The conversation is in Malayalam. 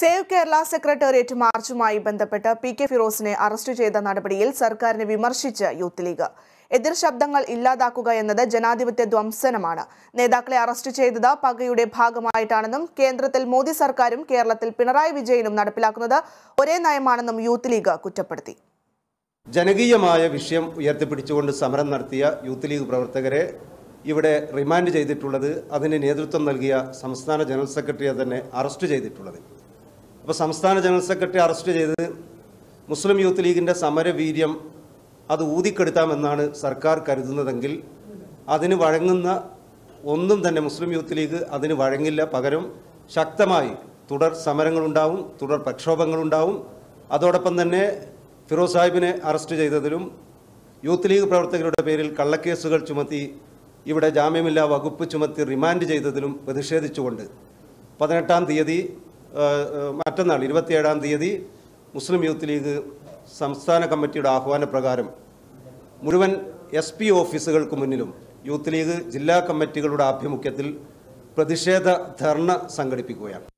സേവ് കേരള സെക്രട്ടേറിയറ്റ് മാർച്ചുമായി ബന്ധപ്പെട്ട് പി കെ ഫിറോസിനെ അറസ്റ്റ് ചെയ്ത നടപടിയിൽ സർക്കാരിനെ വിമർശിച്ച് യൂത്ത് ലീഗ് എതിർ ശബ്ദങ്ങൾ ഇല്ലാതാക്കുക എന്നത് ജനാധിപത്യ ധ്വംസനമാണ് നേതാക്കളെ അറസ്റ്റ് ചെയ്തത് പകയുടെ ഭാഗമായിട്ടാണെന്നും കേന്ദ്രത്തിൽ മോദി സർക്കാരും കേരളത്തിൽ പിണറായി വിജയനും നടപ്പിലാക്കുന്നത് ഒരേ നയമാണെന്നും യൂത്ത് ലീഗ് കുറ്റപ്പെടുത്തി ജനകീയമായ വിഷയം ഉയർത്തിപ്പിടിച്ചുകൊണ്ട് സമരം നടത്തിയ യൂത്ത് ലീഗ് പ്രവർത്തകരെ ഇവിടെ റിമാൻഡ് ചെയ്തിട്ടുള്ളത് അതിന് നേതൃത്വം നൽകിയ സംസ്ഥാന ജനറൽ സെക്രട്ടറിയെ തന്നെ അറസ്റ്റ് ചെയ്തിട്ടുള്ളത് അപ്പോൾ സംസ്ഥാന ജനറൽ സെക്രട്ടറി അറസ്റ്റ് ചെയ്ത് മുസ്ലിം യൂത്ത് ലീഗിൻ്റെ സമരവീര്യം അത് ഊതിക്കെടുത്താമെന്നാണ് സർക്കാർ കരുതുന്നതെങ്കിൽ അതിന് വഴങ്ങുന്ന ഒന്നും തന്നെ മുസ്ലിം യൂത്ത് ലീഗ് അതിന് വഴങ്ങില്ല പകരം ശക്തമായി തുടർ സമരങ്ങളുണ്ടാവും തുടർ പ്രക്ഷോഭങ്ങളുണ്ടാവും അതോടൊപ്പം തന്നെ ഫിറോസ് സാഹിബിനെ അറസ്റ്റ് ചെയ്തതിലും യൂത്ത് ലീഗ് പ്രവർത്തകരുടെ പേരിൽ കള്ളക്കേസുകൾ ചുമത്തി ഇവിടെ ജാമ്യമില്ലാ വകുപ്പ് ചുമത്തി റിമാൻഡ് ചെയ്തതിലും പ്രതിഷേധിച്ചുകൊണ്ട് പതിനെട്ടാം തീയതി മറ്റന്നാൾ ഇരുപത്തിയേഴാം തീയതി മുസ്ലിം യൂത്ത് ലീഗ് സംസ്ഥാന കമ്മിറ്റിയുടെ ആഹ്വാനപ്രകാരം മുഴുവൻ എസ് പി ഓഫീസുകൾക്ക് മുന്നിലും യൂത്ത് ലീഗ് ജില്ലാ കമ്മിറ്റികളുടെ ആഭിമുഖ്യത്തിൽ പ്രതിഷേധ ധർണ സംഘടിപ്പിക്കുകയാണ്